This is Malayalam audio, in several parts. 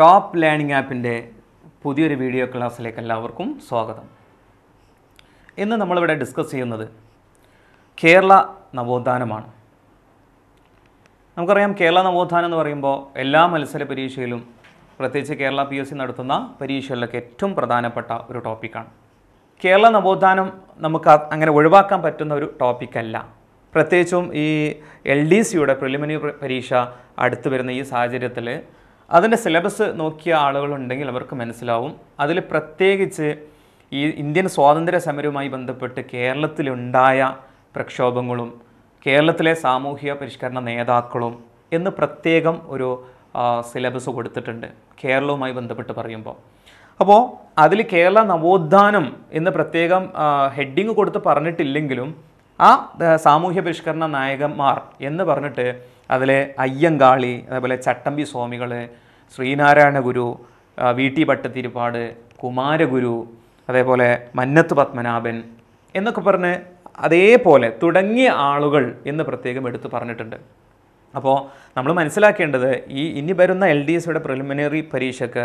ടോപ്പ് ലേണിംഗ് ആപ്പിൻ്റെ പുതിയൊരു വീഡിയോ ക്ലാസ്സിലേക്ക് എല്ലാവർക്കും സ്വാഗതം ഇന്ന് നമ്മളിവിടെ ഡിസ്കസ് ചെയ്യുന്നത് കേരള നവോത്ഥാനമാണ് നമുക്കറിയാം കേരള നവോത്ഥാനം എന്ന് പറയുമ്പോൾ എല്ലാ മത്സര പരീക്ഷയിലും പ്രത്യേകിച്ച് കേരള പി എസ് സി നടത്തുന്ന പരീക്ഷകളിലൊക്കെ ഏറ്റവും പ്രധാനപ്പെട്ട ഒരു ടോപ്പിക്കാണ് കേരള നവോത്ഥാനം നമുക്ക് അങ്ങനെ ഒഴിവാക്കാൻ പറ്റുന്ന ഒരു ടോപ്പിക്കല്ല പ്രത്യേകിച്ചും ഈ എൽ ഡി സിയുടെ പ്രിലിമിനറി പരീക്ഷ അടുത്തു വരുന്ന ഈ സാഹചര്യത്തിൽ അതിൻ്റെ സിലബസ് നോക്കിയ ആളുകളുണ്ടെങ്കിൽ അവർക്ക് മനസ്സിലാവും അതിൽ പ്രത്യേകിച്ച് ഈ ഇന്ത്യൻ സ്വാതന്ത്ര്യ സമരവുമായി ബന്ധപ്പെട്ട് കേരളത്തിലുണ്ടായ പ്രക്ഷോഭങ്ങളും കേരളത്തിലെ സാമൂഹിക പരിഷ്കരണ നേതാക്കളും എന്ന് പ്രത്യേകം ഒരു സിലബസ് കൊടുത്തിട്ടുണ്ട് കേരളവുമായി ബന്ധപ്പെട്ട് പറയുമ്പോൾ അപ്പോൾ അതിൽ കേരള നവോത്ഥാനം എന്ന് പ്രത്യേകം ഹെഡിങ് കൊടുത്ത് പറഞ്ഞിട്ടില്ലെങ്കിലും ആ സാമൂഹ്യ പരിഷ്കരണ നായകന്മാർ എന്ന് പറഞ്ഞിട്ട് അതിലെ അയ്യങ്കാളി അതേപോലെ ചട്ടമ്പി സ്വാമികൾ ശ്രീനാരായണ ഗുരു വി ടി ഭട്ടത്തിരിപ്പാട് കുമാരഗുരു അതേപോലെ മന്നത്ത് പത്മനാഭൻ എന്നൊക്കെ പറഞ്ഞ് അതേപോലെ തുടങ്ങിയ ആളുകൾ എന്ന് പ്രത്യേകം എടുത്തു പറഞ്ഞിട്ടുണ്ട് അപ്പോൾ നമ്മൾ മനസ്സിലാക്കേണ്ടത് ഈ ഇനി വരുന്ന എൽ ഡി എസ്യുടെ പ്രിലിമിനറി പരീക്ഷയ്ക്ക്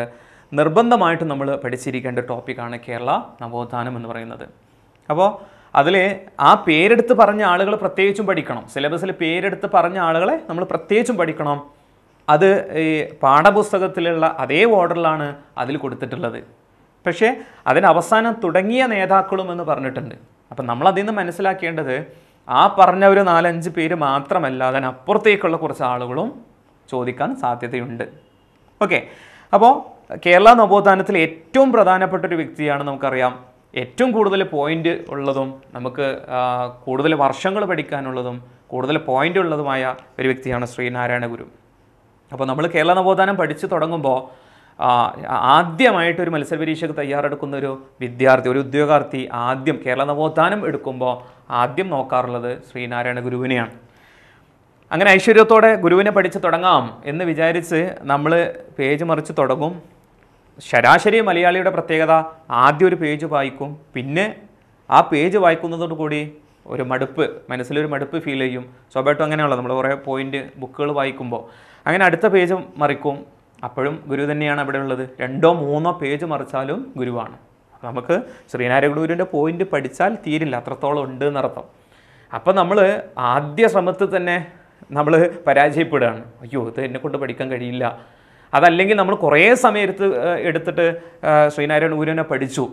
നിർബന്ധമായിട്ട് നമ്മൾ പഠിച്ചിരിക്കേണ്ട ടോപ്പിക്കാണ് കേരള നവോത്ഥാനം എന്ന് പറയുന്നത് അപ്പോൾ അതിൽ ആ പേരെടുത്ത് പറഞ്ഞ ആളുകൾ പ്രത്യേകിച്ചും പഠിക്കണം സിലബസിൽ പേരെടുത്ത് പറഞ്ഞ ആളുകളെ നമ്മൾ പ്രത്യേകിച്ചും പഠിക്കണം അത് ഈ പാഠപുസ്തകത്തിലുള്ള അതേ ഓർഡറിലാണ് അതിൽ കൊടുത്തിട്ടുള്ളത് പക്ഷേ അവസാനം തുടങ്ങിയ നേതാക്കളും എന്ന് പറഞ്ഞിട്ടുണ്ട് അപ്പം അതിൽ നിന്ന് മനസ്സിലാക്കേണ്ടത് ആ പറഞ്ഞ ഒരു നാലഞ്ച് പേര് മാത്രമല്ല അതിനപ്പുറത്തേക്കുള്ള കുറച്ച് ആളുകളും ചോദിക്കാൻ സാധ്യതയുണ്ട് ഓക്കെ അപ്പോൾ കേരള നവോത്ഥാനത്തിൽ ഏറ്റവും പ്രധാനപ്പെട്ട ഒരു വ്യക്തിയാണ് നമുക്കറിയാം ഏറ്റവും കൂടുതൽ പോയിന്റ് ഉള്ളതും നമുക്ക് കൂടുതൽ വർഷങ്ങൾ പഠിക്കാനുള്ളതും കൂടുതൽ പോയിന്റ് ഉള്ളതുമായ ഒരു വ്യക്തിയാണ് ശ്രീനാരായണ ഗുരു അപ്പോൾ നമ്മൾ കേരള നവോത്ഥാനം പഠിച്ചു തുടങ്ങുമ്പോൾ ആദ്യമായിട്ട് ഒരു മത്സര പരീക്ഷയ്ക്ക് തയ്യാറെടുക്കുന്ന ഒരു വിദ്യാർത്ഥി ഒരു ഉദ്യോഗാർത്ഥി ആദ്യം കേരള നവോത്ഥാനം എടുക്കുമ്പോൾ ആദ്യം നോക്കാറുള്ളത് ശ്രീനാരായണ ഗുരുവിനെയാണ് അങ്ങനെ ഐശ്വര്യത്തോടെ ഗുരുവിനെ പഠിച്ച് തുടങ്ങാം എന്ന് വിചാരിച്ച് നമ്മൾ പേജ് മറിച്ച് തുടങ്ങും ശരാശരി മലയാളിയുടെ പ്രത്യേകത ആദ്യം ഒരു പേജ് വായിക്കും പിന്നെ ആ പേജ് വായിക്കുന്നതോട് കൂടി ഒരു മടുപ്പ് മനസ്സിലൊരു മടുപ്പ് ഫീൽ ചെയ്യും സ്വാഭാവികം അങ്ങനെയുള്ള നമ്മൾ കുറേ പോയിൻ്റ് ബുക്കുകൾ വായിക്കുമ്പോൾ അങ്ങനെ അടുത്ത പേജ് മറിക്കും അപ്പോഴും ഗുരു തന്നെയാണ് അവിടെ ഉള്ളത് രണ്ടോ മൂന്നോ പേജ് മറിച്ചാലും ഗുരുവാണ് നമുക്ക് ശ്രീനാരായണഗുരുവിൻ്റെ പോയിന്റ് പഠിച്ചാൽ തീരില്ല അത്രത്തോളം ഉണ്ട് എന്നർത്ഥം അപ്പം നമ്മൾ ആദ്യ ശ്രമത്തിൽ തന്നെ നമ്മൾ പരാജയപ്പെടുകയാണ് അയ്യോ ഇത് എന്നെ കൊണ്ട് പഠിക്കാൻ കഴിയില്ല അതല്ലെങ്കിൽ നമ്മൾ കുറേ സമയം എടുത്ത് എടുത്തിട്ട് ശ്രീനാരായണ ഗുരുവിനെ പഠിച്ചു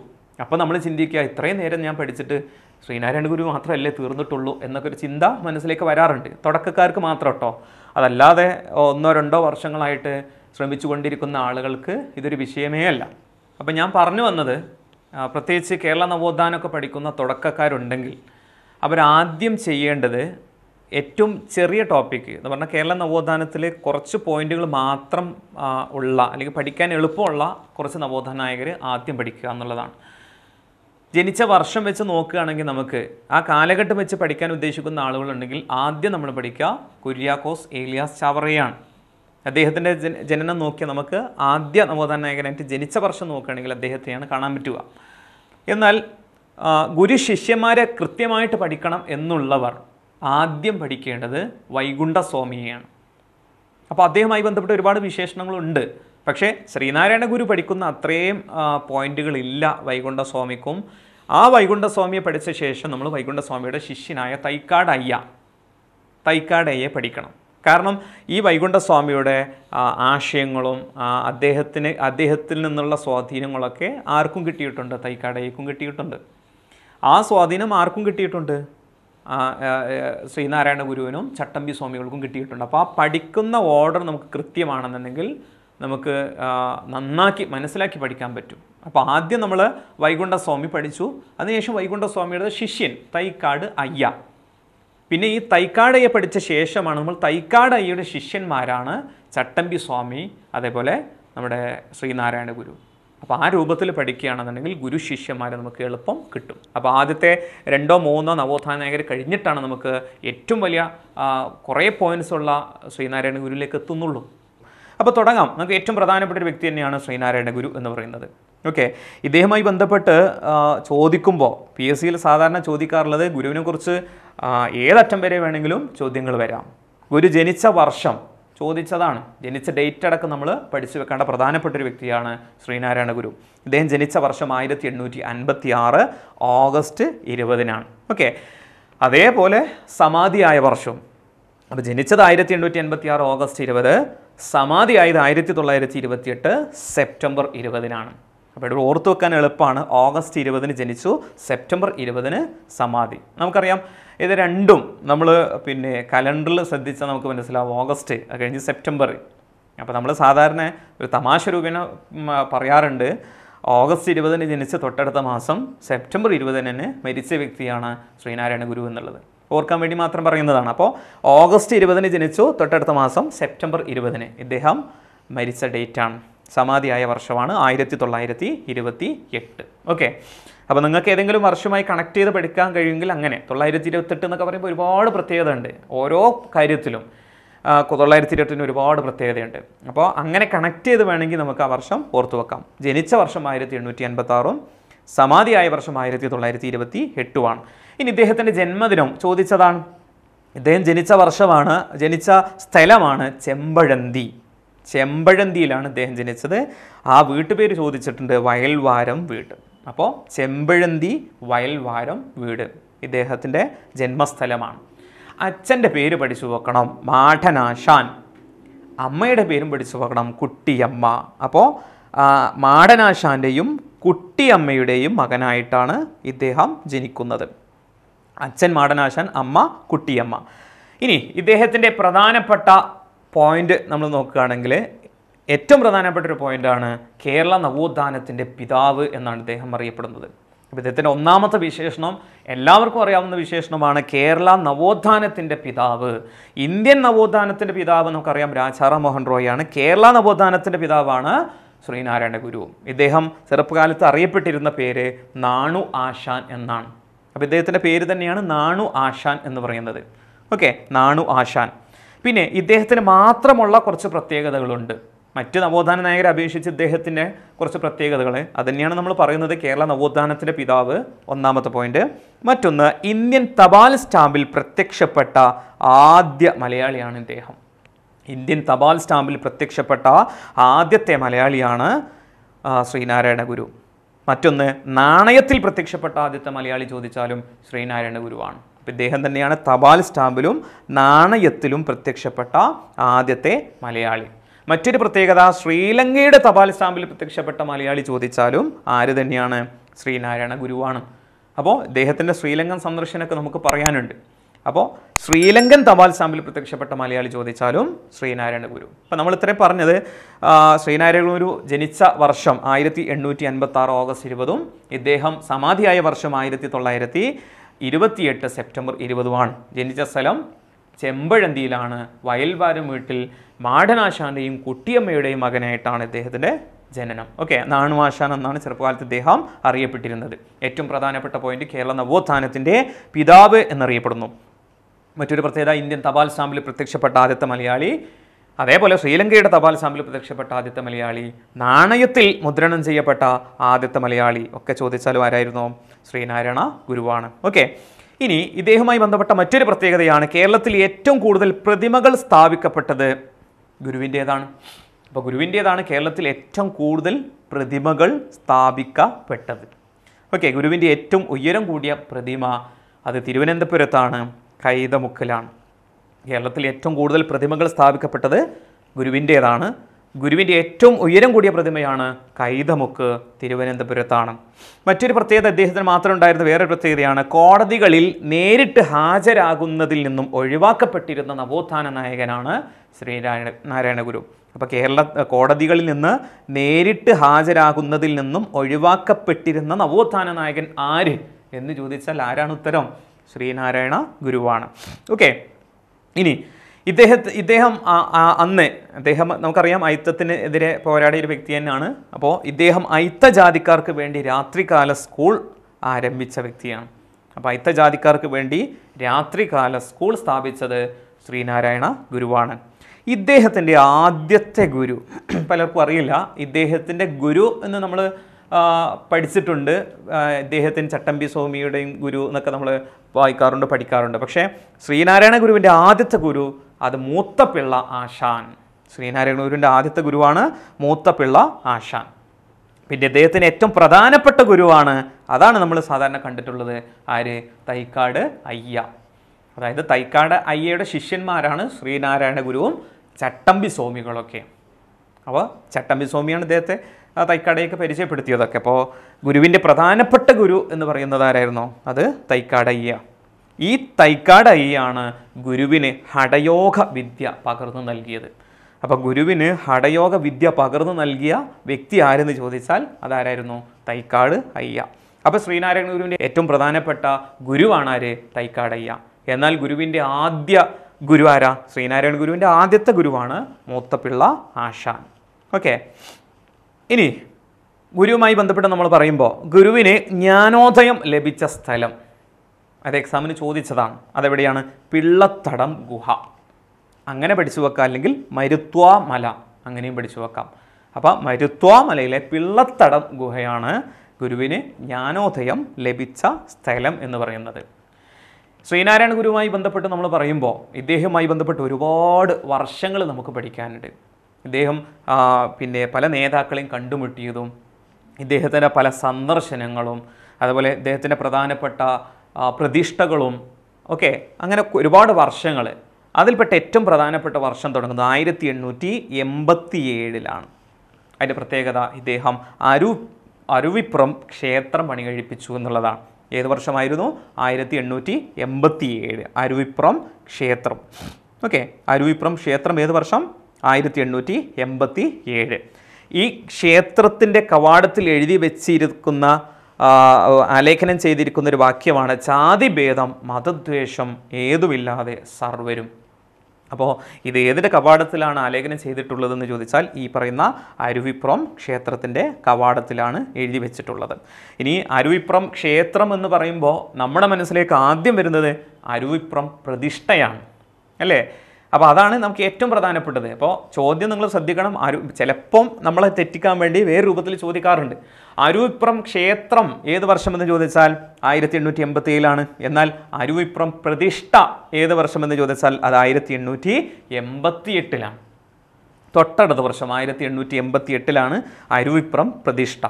അപ്പോൾ നമ്മൾ ചിന്തിക്കുക ഇത്രയും നേരം ഞാൻ പഠിച്ചിട്ട് ശ്രീനാരായണ ഗുരു മാത്രമല്ലേ തീർന്നിട്ടുള്ളൂ എന്നൊക്കെ ഒരു ചിന്ത മനസ്സിലേക്ക് വരാറുണ്ട് തുടക്കക്കാർക്ക് മാത്രം കേട്ടോ അതല്ലാതെ ഒന്നോ രണ്ടോ വർഷങ്ങളായിട്ട് ശ്രമിച്ചുകൊണ്ടിരിക്കുന്ന ആളുകൾക്ക് ഇതൊരു വിഷയമേ അല്ല അപ്പം ഞാൻ പറഞ്ഞു വന്നത് പ്രത്യേകിച്ച് കേരള നവോത്ഥാനമൊക്കെ പഠിക്കുന്ന തുടക്കക്കാരുണ്ടെങ്കിൽ അവരാദ്യം ചെയ്യേണ്ടത് ഏറ്റവും ചെറിയ ടോപ്പിക്ക് എന്ന് പറഞ്ഞാൽ കേരള നവോത്ഥാനത്തിൽ കുറച്ച് പോയിന്റുകൾ മാത്രം ഉള്ള അല്ലെങ്കിൽ പഠിക്കാൻ എളുപ്പമുള്ള കുറച്ച് നവോത്ഥാന ആദ്യം പഠിക്കുക എന്നുള്ളതാണ് ജനിച്ച വർഷം വെച്ച് നോക്കുകയാണെങ്കിൽ നമുക്ക് ആ കാലഘട്ടം വെച്ച് പഠിക്കാൻ ഉദ്ദേശിക്കുന്ന ആളുകളുണ്ടെങ്കിൽ ആദ്യം നമ്മൾ പഠിക്കുക കുര്യാക്കോസ് ഏലിയാസ് ചാവറയാണ് അദ്ദേഹത്തിൻ്റെ ജനനം നോക്കിയാൽ നമുക്ക് ആദ്യ നവോത്ഥാനനായകനായിട്ട് ജനിച്ച വർഷം നോക്കുകയാണെങ്കിൽ അദ്ദേഹത്തെയാണ് കാണാൻ പറ്റുക എന്നാൽ ഗുരു ശിഷ്യന്മാരെ കൃത്യമായിട്ട് പഠിക്കണം എന്നുള്ളവർ ആദ്യം പഠിക്കേണ്ടത് വൈകുണ്ഠസ്വാമിയെയാണ് അപ്പോൾ അദ്ദേഹവുമായി ബന്ധപ്പെട്ട് ഒരുപാട് വിശേഷണങ്ങളുണ്ട് പക്ഷേ ശ്രീനാരായണ ഗുരു പഠിക്കുന്ന അത്രയും പോയിന്റുകളില്ല വൈകുണ്ഠസ്വാമിക്കും സ്വാമിക്കും ആ വൈകുണ്ഠസ്വാമിയെ സ്വാമിയെ പഠിച്ച ശേഷം നമ്മൾ വൈകുണ്ഠസ്വാമിയുടെ ശിഷ്യനായ തൈക്കാട് അയ്യ തൈക്കാട് അയ്യെ പഠിക്കണം കാരണം ഈ വൈകുണ്ഠസ്വാമിയുടെ ആശയങ്ങളും അദ്ദേഹത്തിന് അദ്ദേഹത്തിൽ നിന്നുള്ള സ്വാധീനങ്ങളൊക്കെ ആർക്കും കിട്ടിയിട്ടുണ്ട് തൈക്കാടയ്യക്കും കിട്ടിയിട്ടുണ്ട് ആ സ്വാധീനം ആർക്കും കിട്ടിയിട്ടുണ്ട് ശ്രീനാരായണ ഗുരുവിനും ചട്ടമ്പി സ്വാമികൾക്കും കിട്ടിയിട്ടുണ്ട് അപ്പോൾ ആ പഠിക്കുന്ന ഓർഡർ നമുക്ക് കൃത്യമാണെന്നുണ്ടെങ്കിൽ നമുക്ക് നന്നാക്കി മനസ്സിലാക്കി പഠിക്കാൻ പറ്റും അപ്പോൾ ആദ്യം നമ്മൾ വൈകുണ്ഠസ്വാമി പഠിച്ചു അതിനുശേഷം വൈകുണ്ഠസ്വാമിയുടെ ശിഷ്യൻ തൈക്കാട് അയ്യ പിന്നെ ഈ തൈക്കാടയെ പഠിച്ച ശേഷമാണ് നമ്മൾ തൈക്കാട് അയ്യയുടെ ശിഷ്യന്മാരാണ് ചട്ടമ്പി സ്വാമി അതേപോലെ നമ്മുടെ ശ്രീനാരായണ ഗുരു അപ്പോൾ ആ രൂപത്തിൽ പഠിക്കുകയാണെന്നുണ്ടെങ്കിൽ ഗുരു ശിഷ്യന്മാരെ നമുക്ക് എളുപ്പം കിട്ടും അപ്പോൾ ആദ്യത്തെ രണ്ടോ മൂന്നോ നവോത്ഥാനായകർ കഴിഞ്ഞിട്ടാണ് നമുക്ക് ഏറ്റവും വലിയ കുറേ പോയിൻസ് ഉള്ള ശ്രീനാരായണ ഗുരുവിലേക്ക് എത്തുന്നുള്ളൂ അപ്പോൾ തുടങ്ങാം നമുക്ക് ഏറ്റവും പ്രധാനപ്പെട്ട ഒരു വ്യക്തി തന്നെയാണ് ശ്രീനാരായണ ഗുരു എന്ന് പറയുന്നത് ഓക്കെ ഇദ്ദേഹവുമായി ബന്ധപ്പെട്ട് ചോദിക്കുമ്പോൾ പി എസ് സിയിൽ സാധാരണ ചോദിക്കാറുള്ളത് ഗുരുവിനെക്കുറിച്ച് ഏതറ്റം വരെ വേണമെങ്കിലും ചോദ്യങ്ങൾ വരാം ഗുരു ജനിച്ച വർഷം ചോദിച്ചതാണ് ജനിച്ച ഡേറ്റ് അടക്കം നമ്മൾ പഠിച്ചു വെക്കേണ്ട പ്രധാനപ്പെട്ട ഒരു വ്യക്തിയാണ് ശ്രീനാരായണ ഗുരു ഇദ്ദേഹം ജനിച്ച വർഷം ആയിരത്തി എണ്ണൂറ്റി അൻപത്തി ആറ് ഓഗസ്റ്റ് ഇരുപതിനാണ് ഓക്കെ അതേപോലെ സമാധിയായ വർഷം അപ്പോൾ ജനിച്ചത് ആയിരത്തി എണ്ണൂറ്റി എൺപത്തി ആറ് ഓഗസ്റ്റ് ഇരുപത് ആയത് ആയിരത്തി തൊള്ളായിരത്തി ഇരുപത്തിയെട്ട് സെപ്റ്റംബർ ഇരുപതിനാണ് അപ്പോൾ ഇവിടെ ഓർത്തു വെക്കാൻ എളുപ്പമാണ് ഓഗസ്റ്റ് ഇരുപതിന് ജനിച്ചു സെപ്റ്റംബർ ഇരുപതിന് സമാധി നമുക്കറിയാം ഇത് രണ്ടും നമ്മൾ പിന്നെ കലണ്ടറിൽ ശ്രദ്ധിച്ചാൽ നമുക്ക് മനസ്സിലാവും ഓഗസ്റ്റ് അത് കഴിഞ്ഞ് സെപ്റ്റംബർ അപ്പോൾ നമ്മൾ സാധാരണ ഒരു തമാശ രൂപേണ പറയാറുണ്ട് ഓഗസ്റ്റ് ഇരുപതിന് ജനിച്ച തൊട്ടടുത്ത മാസം സെപ്റ്റംബർ ഇരുപതിന് മരിച്ച വ്യക്തിയാണ് ശ്രീനാരായണ ഗുരു എന്നുള്ളത് ഓർക്കാൻ വേണ്ടി മാത്രം പറയുന്നതാണ് അപ്പോൾ ഓഗസ്റ്റ് ഇരുപതിന് ജനിച്ചു തൊട്ടടുത്ത മാസം സെപ്റ്റംബർ ഇരുപതിന് ഇദ്ദേഹം മരിച്ച ഡേറ്റാണ് സമാധിയായ വർഷമാണ് ആയിരത്തി തൊള്ളായിരത്തി ഇരുപത്തി എട്ട് ഓക്കെ അപ്പോൾ നിങ്ങൾക്ക് ഏതെങ്കിലും വർഷമായി കണക്ട് ചെയ്ത് പഠിക്കാൻ കഴിയുമെങ്കിൽ അങ്ങനെ തൊള്ളായിരത്തി ഇരുപത്തെട്ട് എന്നൊക്കെ പറയുമ്പോൾ ഒരുപാട് പ്രത്യേകത ഉണ്ട് ഓരോ കാര്യത്തിലും തൊള്ളായിരത്തി ഇരുപത്തിന് ഒരുപാട് പ്രത്യേകതയുണ്ട് അപ്പോൾ അങ്ങനെ കണക്ട് ചെയ്ത് വേണമെങ്കിൽ നമുക്ക് ആ വർഷം ഓർത്തു വെക്കാം ജനിച്ച വർഷം ആയിരത്തി എണ്ണൂറ്റി എൺപത്താറും സമാധിയായ വർഷം ആയിരത്തി തൊള്ളായിരത്തി ഇരുപത്തി എട്ടുമാണ് ഇനി ഇദ്ദേഹത്തിൻ്റെ ജന്മദിനം ചോദിച്ചതാണ് ഇദ്ദേഹം ജനിച്ച വർഷമാണ് ജനിച്ച സ്ഥലമാണ് ചെമ്പഴന്തി ചെമ്പഴന്തിയിലാണ് ഇദ്ദേഹം ജനിച്ചത് ആ വീട്ടുപേര് ചോദിച്ചിട്ടുണ്ട് വയൽവാരം വീട് അപ്പോൾ ചെമ്പഴന്തി വയൽവാരം വീട് ഇദ്ദേഹത്തിൻ്റെ ജന്മസ്ഥലമാണ് അച്ഛൻ്റെ പേര് പഠിച്ചു വെക്കണം മാഠനാശാൻ അമ്മയുടെ പേരും പഠിച്ചു വെക്കണം കുട്ടിയമ്മ അപ്പോൾ മാടനാശാൻ്റെയും കുട്ടിയമ്മയുടെയും മകനായിട്ടാണ് ഇദ്ദേഹം ജനിക്കുന്നത് അച്ഛൻ മാടനാശൻ അമ്മ കുട്ടിയമ്മ ഇനി ഇദ്ദേഹത്തിൻ്റെ പ്രധാനപ്പെട്ട പോയിന്റ് നമ്മൾ നോക്കുകയാണെങ്കിൽ ഏറ്റവും പ്രധാനപ്പെട്ട ഒരു പോയിന്റാണ് കേരള നവോത്ഥാനത്തിൻ്റെ പിതാവ് എന്നാണ് ഇദ്ദേഹം അറിയപ്പെടുന്നത് ഇദ്ദേഹത്തിൻ്റെ ഒന്നാമത്തെ വിശേഷണം എല്ലാവർക്കും അറിയാവുന്ന വിശേഷണമാണ് കേരള നവോത്ഥാനത്തിൻ്റെ പിതാവ് ഇന്ത്യൻ നവോത്ഥാനത്തിൻ്റെ പിതാവ് നമുക്കറിയാം രാജാറാം മോഹൻ ആണ് കേരള നവോത്ഥാനത്തിൻ്റെ പിതാവാണ് ശ്രീനാരായണ ഗുരുവും ഇദ്ദേഹം ചെറുപ്പകാലത്ത് അറിയപ്പെട്ടിരുന്ന പേര് നാണു ആശാൻ എന്നാണ് അപ്പോൾ ഇദ്ദേഹത്തിൻ്റെ പേര് തന്നെയാണ് നാണു ആശാൻ എന്ന് പറയുന്നത് ഓക്കെ നാണു ആശാൻ പിന്നെ ഇദ്ദേഹത്തിന് മാത്രമുള്ള കുറച്ച് പ്രത്യേകതകളുണ്ട് മറ്റ് നവോത്ഥാന നായകരെ അപേക്ഷിച്ച് ഇദ്ദേഹത്തിൻ്റെ കുറച്ച് പ്രത്യേകതകൾ തന്നെയാണ് നമ്മൾ പറയുന്നത് കേരള നവോത്ഥാനത്തിൻ്റെ പിതാവ് ഒന്നാമത്തെ പോയിന്റ് മറ്റൊന്ന് ഇന്ത്യൻ തപാൽ സ്റ്റാമ്പിൽ പ്രത്യക്ഷപ്പെട്ട ആദ്യ മലയാളിയാണ് ഇദ്ദേഹം ഇന്ത്യൻ തപാൽ സ്റ്റാമ്പിൽ പ്രത്യക്ഷപ്പെട്ട ആദ്യത്തെ മലയാളിയാണ് ശ്രീനാരായണ ഗുരു മറ്റൊന്ന് നാണയത്തിൽ പ്രത്യക്ഷപ്പെട്ട ആദ്യത്തെ മലയാളി ചോദിച്ചാലും ശ്രീനാരായണ ഗുരുവാണ് അപ്പം ഇദ്ദേഹം തന്നെയാണ് തപാൽ സ്റ്റാമ്പിലും നാണയത്തിലും പ്രത്യക്ഷപ്പെട്ട ആദ്യത്തെ മലയാളി മറ്റൊരു പ്രത്യേകത ശ്രീലങ്കയുടെ തപാൽ സ്റ്റാമ്പിൽ പ്രത്യക്ഷപ്പെട്ട മലയാളി ചോദിച്ചാലും ആര് തന്നെയാണ് ശ്രീനാരായണ ഗുരുവാണ് അപ്പോൾ ഇദ്ദേഹത്തിൻ്റെ ശ്രീലങ്കൻ സന്ദർശനമൊക്കെ നമുക്ക് പറയാനുണ്ട് അപ്പോൾ ശ്രീലങ്കൻ തപാൽ സ്റ്റാമ്പിൽ പ്രത്യക്ഷപ്പെട്ട മലയാളി ചോദിച്ചാലും ശ്രീനാരായണ ഗുരു അപ്പം നമ്മൾ ഇത്രയും പറഞ്ഞത് ശ്രീനാരായണ ഗുരു ജനിച്ച വർഷം ആയിരത്തി എണ്ണൂറ്റി അൻപത്തി ആറ് ഓഗസ്റ്റ് ഇരുപതും ഇദ്ദേഹം സമാധിയായ വർഷം ആയിരത്തി തൊള്ളായിരത്തി ഇരുപത്തിയെട്ട് സെപ്റ്റംബർ ഇരുപതുമാണ് ജനിച്ച സ്ഥലം ചെമ്പഴന്തിയിലാണ് വയൽവാരം വീട്ടിൽ മാടനാശാന്റെയും കുട്ടിയമ്മയുടെയും മകനായിട്ടാണ് ഇദ്ദേഹത്തിൻ്റെ ജനനം ഓക്കെ നാണുവാശാൻ എന്നാണ് ചെറുപ്പകാലത്ത് ഇദ്ദേഹം അറിയപ്പെട്ടിരുന്നത് ഏറ്റവും പ്രധാനപ്പെട്ട പോയിന്റ് കേരള നവോത്ഥാനത്തിൻ്റെ പിതാവ് എന്നറിയപ്പെടുന്നു മറ്റൊരു പ്രത്യേകത ഇന്ത്യൻ തപാൽ സ്റ്റാമ്പിൽ പ്രത്യക്ഷപ്പെട്ട ആദ്യത്തെ മലയാളി അതേപോലെ ശ്രീലങ്കയുടെ തപാൽ സ്റ്റാമ്പിൽ പ്രത്യക്ഷപ്പെട്ട ആദ്യത്തെ മലയാളി നാണയത്തിൽ മുദ്രണം ചെയ്യപ്പെട്ട ആദ്യത്തെ മലയാളി ഒക്കെ ചോദിച്ചാലും ആരായിരുന്നു ശ്രീനാരായണ ഗുരുവാണ് ഓക്കെ ഇനി ഇദ്ദേഹവുമായി ബന്ധപ്പെട്ട മറ്റൊരു പ്രത്യേകതയാണ് കേരളത്തിൽ ഏറ്റവും കൂടുതൽ പ്രതിമകൾ സ്ഥാപിക്കപ്പെട്ടത് ഗുരുവിൻ്റേതാണ് അപ്പോൾ ഗുരുവിൻ്റേതാണ് കേരളത്തിൽ ഏറ്റവും കൂടുതൽ പ്രതിമകൾ സ്ഥാപിക്കപ്പെട്ടത് ഓക്കെ ഗുരുവിൻ്റെ ഏറ്റവും ഉയരം കൂടിയ പ്രതിമ അത് തിരുവനന്തപുരത്താണ് കൈതമുക്കലാണ് കേരളത്തിൽ ഏറ്റവും കൂടുതൽ പ്രതിമകൾ സ്ഥാപിക്കപ്പെട്ടത് ഗുരുവിൻ്റേതാണ് ഗുരുവിൻ്റെ ഏറ്റവും ഉയരം കൂടിയ പ്രതിമയാണ് കൈതമുക്ക് തിരുവനന്തപുരത്താണ് മറ്റൊരു പ്രത്യേകത അദ്ദേഹത്തിന് മാത്രം ഉണ്ടായിരുന്ന വേറെ പ്രത്യേകതയാണ് കോടതികളിൽ നേരിട്ട് ഹാജരാകുന്നതിൽ നിന്നും ഒഴിവാക്കപ്പെട്ടിരുന്ന നവോത്ഥാന നായകനാണ് ശ്രീനാരായണ നാരായണ ഗുരു അപ്പോൾ കേരള കോടതികളിൽ നിന്ന് നേരിട്ട് ഹാജരാകുന്നതിൽ നിന്നും ഒഴിവാക്കപ്പെട്ടിരുന്ന നവോത്ഥാന നായകൻ ആര് എന്ന് ചോദിച്ചാൽ ആരാണ് ഉത്തരം ശ്രീനാരായണ ഗുരുവാണ് ഓക്കെ ഇനി ഇദ്ദേഹത്തെ ഇദ്ദേഹം അന്ന് അദ്ദേഹം നമുക്കറിയാം ഐത്തത്തിന് എതിരെ പോരാടിയ ഒരു വ്യക്തി തന്നെയാണ് അപ്പോൾ ഇദ്ദേഹം ഐത്ത ജാതിക്കാർക്ക് വേണ്ടി രാത്രികാല സ്കൂൾ ആരംഭിച്ച വ്യക്തിയാണ് അപ്പോൾ ഐത്ത ജാതിക്കാർക്ക് വേണ്ടി രാത്രികാല സ്കൂൾ സ്ഥാപിച്ചത് ശ്രീനാരായണ ഗുരുവാണ് ഇദ്ദേഹത്തിൻ്റെ ആദ്യത്തെ ഗുരു പലർക്കും അറിയില്ല ഇദ്ദേഹത്തിൻ്റെ ഗുരു എന്ന് നമ്മൾ പഠിച്ചിട്ടുണ്ട് ഇദ്ദേഹത്തിന് ചട്ടമ്പി സ്വാമിയുടെയും ഗുരു എന്നൊക്കെ നമ്മൾ വായിക്കാറുണ്ട് പഠിക്കാറുണ്ട് പക്ഷേ ശ്രീനാരായണ ഗുരുവിൻ്റെ ആദ്യത്തെ ഗുരു അത് മൂത്തപിള്ള ആശാൻ ശ്രീനാരായണ ഗുരുവിൻ്റെ ആദ്യത്തെ ഗുരുവാണ് മൂത്തപിള്ള ആശാൻ പിന്നെ ഇദ്ദേഹത്തിന് ഏറ്റവും പ്രധാനപ്പെട്ട ഗുരുവാണ് അതാണ് നമ്മൾ സാധാരണ കണ്ടിട്ടുള്ളത് ആര് തൈക്കാട് അയ്യ അതായത് തൈക്കാട് അയ്യയുടെ ശിഷ്യന്മാരാണ് ശ്രീനാരായണ ഗുരുവും ചട്ടമ്പി സ്വാമികളൊക്കെ അപ്പോൾ ചട്ടമ്പി സ്വാമിയാണ് ഇദ്ദേഹത്തെ തൈക്കാടയൊക്കെ പരിചയപ്പെടുത്തിയതൊക്കെ അപ്പോൾ ഗുരുവിൻ്റെ പ്രധാനപ്പെട്ട ഗുരു എന്ന് പറയുന്നത് ആരായിരുന്നു അത് തൈക്കാടയ്യ ഈ തൈക്കാടയ്യാണ് ഗുരുവിന് ഹടയോഗ വിദ്യ പകർന്നു നൽകിയത് അപ്പോൾ ഗുരുവിന് ഹടയോഗ വിദ്യ പകർന്നു നൽകിയ വ്യക്തി ആരെന്ന് ചോദിച്ചാൽ അതാരായിരുന്നു തൈക്കാട് അയ്യ അപ്പോൾ ശ്രീനാരായണ ഗുരുവിൻ്റെ ഏറ്റവും പ്രധാനപ്പെട്ട ഗുരുവാണ് ആര് തൈക്കാടയ്യ എന്നാൽ ഗുരുവിൻ്റെ ആദ്യ ഗുരുവാരാ ശ്രീനാരായണ ഗുരുവിൻ്റെ ആദ്യത്തെ ഗുരുവാണ് മൂത്തപിള്ള ആശാൻ ഓക്കെ ഇനി ഗുരുവുമായി ബന്ധപ്പെട്ട് നമ്മൾ പറയുമ്പോൾ ഗുരുവിന് ജ്ഞാനോദയം ലഭിച്ച സ്ഥലം അത് എക്സാമിന് ചോദിച്ചതാണ് അതെവിടെയാണ് പിള്ളത്തടം ഗുഹ അങ്ങനെ പഠിച്ചു വെക്കാം അല്ലെങ്കിൽ മരുത്വാമല അങ്ങനെയും പഠിച്ചു വെക്കാം അപ്പോൾ മരുത്വാമലയിലെ പിള്ളത്തടം ഗുഹയാണ് ഗുരുവിന് ജ്ഞാനോദയം ലഭിച്ച സ്ഥലം എന്ന് പറയുന്നത് ശ്രീനാരായണ ഗുരുവുമായി ബന്ധപ്പെട്ട് നമ്മൾ പറയുമ്പോൾ ഇദ്ദേഹവുമായി ബന്ധപ്പെട്ട് ഒരുപാട് വർഷങ്ങൾ നമുക്ക് പഠിക്കാനുണ്ട് ഇദ്ദേഹം പിന്നെ പല നേതാക്കളെയും കണ്ടുമുട്ടിയതും ഇദ്ദേഹത്തിൻ്റെ പല സന്ദർശനങ്ങളും അതുപോലെ ഇദ്ദേഹത്തിൻ്റെ പ്രധാനപ്പെട്ട പ്രതിഷ്ഠകളും ഒക്കെ അങ്ങനെ ഒരുപാട് വർഷങ്ങൾ അതിൽപ്പെട്ട ഏറ്റവും പ്രധാനപ്പെട്ട വർഷം തുടങ്ങുന്നത് ആയിരത്തി എണ്ണൂറ്റി എൺപത്തി ഏഴിലാണ് അതിൻ്റെ പ്രത്യേകത ഇദ്ദേഹം അരു അരുവിപ്പുറം ക്ഷേത്രം പണി കഴിപ്പിച്ചു എന്നുള്ളതാണ് ഏത് വർഷമായിരുന്നു ആയിരത്തി എണ്ണൂറ്റി എൺപത്തി ഏഴ് അരുവിപ്പുറം ക്ഷേത്രം ഓക്കെ അരുവിപ്പുറം ക്ഷേത്രം ഏത് വർഷം ആയിരത്തി എണ്ണൂറ്റി എൺപത്തി ഏഴ് ഈ ക്ഷേത്രത്തിൻ്റെ കവാടത്തിൽ എഴുതി വെച്ചിരിക്കുന്ന ആലേഖനം ചെയ്തിരിക്കുന്ന ഒരു വാക്യമാണ് ജാതിഭേദം മതദ്വേഷം ഏതുമില്ലാതെ സർവരും അപ്പോൾ ഇത് ഏതിൻ്റെ കവാടത്തിലാണ് ആലേഖനം ചെയ്തിട്ടുള്ളതെന്ന് ചോദിച്ചാൽ ഈ പറയുന്ന അരുവിപ്രം ക്ഷേത്രത്തിൻ്റെ കവാടത്തിലാണ് എഴുതി വെച്ചിട്ടുള്ളത് ഇനി അരുവിപ്രം ക്ഷേത്രം എന്ന് പറയുമ്പോൾ നമ്മുടെ മനസ്സിലേക്ക് ആദ്യം വരുന്നത് അരുവിപ്രം പ്രതിഷ്ഠയാണ് അല്ലേ അപ്പോൾ അതാണ് നമുക്ക് ഏറ്റവും പ്രധാനപ്പെട്ടത് അപ്പോൾ ചോദ്യം നിങ്ങൾ ശ്രദ്ധിക്കണം അരു ചിലപ്പം നമ്മളെ തെറ്റിക്കാൻ വേണ്ടി വേറെ രൂപത്തിൽ ചോദിക്കാറുണ്ട് അരുവിപ്രം ക്ഷേത്രം ഏത് വർഷമെന്ന് ചോദിച്ചാൽ ആയിരത്തി എണ്ണൂറ്റി എൺപത്തി ഏഴിലാണ് എന്നാൽ അരുവിപ്രം പ്രതിഷ്ഠ ഏത് വർഷമെന്ന് ചോദിച്ചാൽ അത് ആയിരത്തി എണ്ണൂറ്റി എൺപത്തി എട്ടിലാണ് തൊട്ടടുത്ത വർഷം ആയിരത്തി എണ്ണൂറ്റി എൺപത്തി എട്ടിലാണ് അരുവിപ്രം പ്രതിഷ്ഠ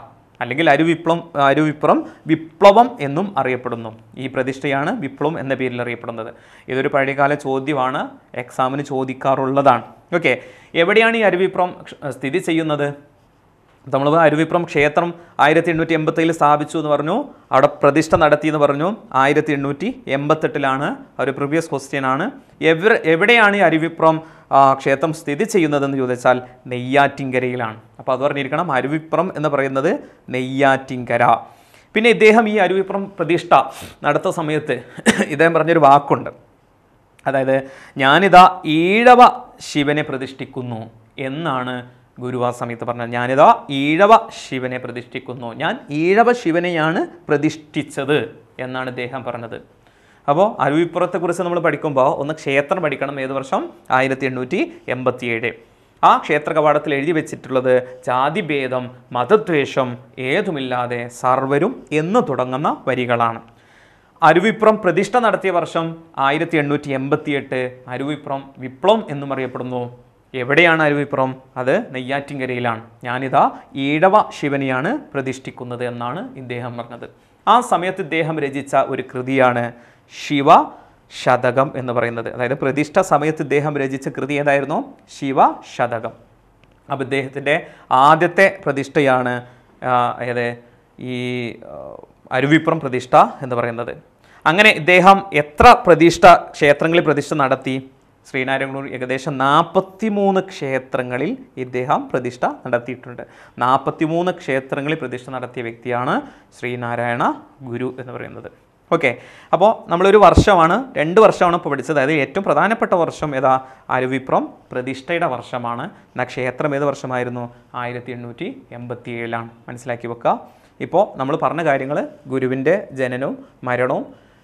അല്ലെങ്കിൽ അരുവിപ്ലം അരുവിപ്രം വിപ്ലവം എന്നും അറിയപ്പെടുന്നു ഈ പ്രതിഷ്ഠയാണ് വിപ്ലവം എന്ന പേരിൽ അറിയപ്പെടുന്നത് ഇതൊരു പഴയകാല ചോദ്യമാണ് എക്സാമിന് ചോദിക്കാറുള്ളതാണ് ഓക്കെ എവിടെയാണ് ഈ അരുവിപ്രം സ്ഥിതി ചെയ്യുന്നത് നമ്മൾ അരുവിപ്രം ക്ഷേത്രം ആയിരത്തി എണ്ണൂറ്റി ഏഴിൽ സ്ഥാപിച്ചു എന്ന് പറഞ്ഞു അവിടെ പ്രതിഷ്ഠ നടത്തി എന്ന് പറഞ്ഞു ആയിരത്തി എണ്ണൂറ്റി എൺപത്തെട്ടിലാണ് ഒരു പ്രീവിയസ് ക്വസ്റ്റ്യൻ ആണ് എവിടെയാണ് ഈ അരുവിപ്രം ക്ഷേത്രം സ്ഥിതി ചെയ്യുന്നതെന്ന് ചോദിച്ചാൽ നെയ്യാറ്റിങ്കരയിലാണ് അപ്പോൾ അത് പറഞ്ഞിരിക്കണം അരുവിപ്രം എന്ന് പറയുന്നത് നെയ്യാറ്റിങ്കര പിന്നെ ഇദ്ദേഹം ഈ അരുവിപ്രം പ്രതിഷ്ഠ നടത്ത സമയത്ത് ഇദ്ദേഹം പറഞ്ഞൊരു വാക്കുണ്ട് അതായത് ഞാനിതാ ഈഴവ ശിവനെ പ്രതിഷ്ഠിക്കുന്നു എന്നാണ് ഗുരുവാ സമയത്ത് പറഞ്ഞത് ഞാനിതാ ഈഴവ ശിവനെ പ്രതിഷ്ഠിക്കുന്നു ഞാൻ ഈഴവ ശിവനെയാണ് പ്രതിഷ്ഠിച്ചത് എന്നാണ് ഇദ്ദേഹം പറഞ്ഞത് അപ്പോൾ അരുവിപ്പുറത്തെക്കുറിച്ച് നമ്മൾ പഠിക്കുമ്പോൾ ഒന്ന് ക്ഷേത്രം പഠിക്കണം ഏത് വർഷം ആയിരത്തി എണ്ണൂറ്റി എൺപത്തിയേഴ് ആ ക്ഷേത്ര കവാടത്തിൽ എഴുതി വെച്ചിട്ടുള്ളത് ജാതിഭേദം മതദ്വേഷം ഏതുമില്ലാതെ സർവരും എന്ന് തുടങ്ങുന്ന വരികളാണ് അരുവിപ്പുറം പ്രതിഷ്ഠ നടത്തിയ വർഷം ആയിരത്തി എണ്ണൂറ്റി എൺപത്തിയെട്ട് അരുവിപ്പുറം വിപ്ലവം എന്നും അറിയപ്പെടുന്നു എവിടെയാണ് അരുവിപ്പുറം അത് നെയ്യാറ്റിൻകരയിലാണ് ഞാനിതാ ഈഴവ ശിവനെയാണ് പ്രതിഷ്ഠിക്കുന്നത് എന്നാണ് ഇദ്ദേഹം പറഞ്ഞത് ആ സമയത്ത് ഇദ്ദേഹം രചിച്ച ഒരു കൃതിയാണ് ശിവ ശതകം എന്ന് പറയുന്നത് അതായത് പ്രതിഷ്ഠ സമയത്ത് ഇദ്ദേഹം രചിച്ച കൃതി ഏതായിരുന്നു ശിവ ശതകം അപ്പോൾ ഇദ്ദേഹത്തിൻ്റെ ആദ്യത്തെ പ്രതിഷ്ഠയാണ് അതായത് ഈ അരുവിപ്പുറം പ്രതിഷ്ഠ എന്ന് പറയുന്നത് അങ്ങനെ ഇദ്ദേഹം എത്ര പ്രതിഷ്ഠ ക്ഷേത്രങ്ങളിൽ പ്രതിഷ്ഠ നടത്തി ശ്രീനാരായണഗുരു ഏകദേശം മൂന്ന് ക്ഷേത്രങ്ങളിൽ ഇദ്ദേഹം പ്രതിഷ്ഠ നടത്തിയിട്ടുണ്ട് മൂന്ന് ക്ഷേത്രങ്ങളിൽ പ്രതിഷ്ഠ നടത്തിയ വ്യക്തിയാണ് ശ്രീനാരായണ ഗുരു എന്ന് പറയുന്നത് ഓക്കെ അപ്പോൾ നമ്മളൊരു വർഷമാണ് രണ്ട് വർഷമാണ് ഇപ്പോൾ പഠിച്ചത് അതായത് ഏറ്റവും പ്രധാനപ്പെട്ട വർഷം ഏതാ അരുവിപ്രം പ്രതിഷ്ഠയുടെ വർഷമാണ് എന്നാൽ ക്ഷേത്രം ഏത് വർഷമായിരുന്നു ആയിരത്തി എണ്ണൂറ്റി എൺപത്തി ഏഴിലാണ് മനസ്സിലാക്കി വെക്കുക ഇപ്പോൾ നമ്മൾ പറഞ്ഞ കാര്യങ്ങൾ ഗുരുവിൻ്റെ ജനനവും മരണവും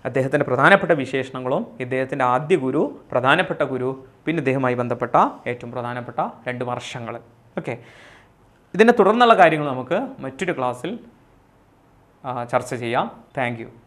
അദ്ദേഹത്തിൻ്റെ പ്രധാനപ്പെട്ട വിശേഷണങ്ങളും ഇദ്ദേഹത്തിൻ്റെ ആദ്യ ഗുരു പ്രധാനപ്പെട്ട ഗുരു പിന്നെ ഇദ്ദേഹവുമായി ബന്ധപ്പെട്ട ഏറ്റവും പ്രധാനപ്പെട്ട രണ്ട് വർഷങ്ങൾ ഓക്കെ ഇതിനെ തുടർന്നുള്ള കാര്യങ്ങൾ നമുക്ക് മറ്റൊരു ക്ലാസ്സിൽ ചർച്ച ചെയ്യാം താങ്ക്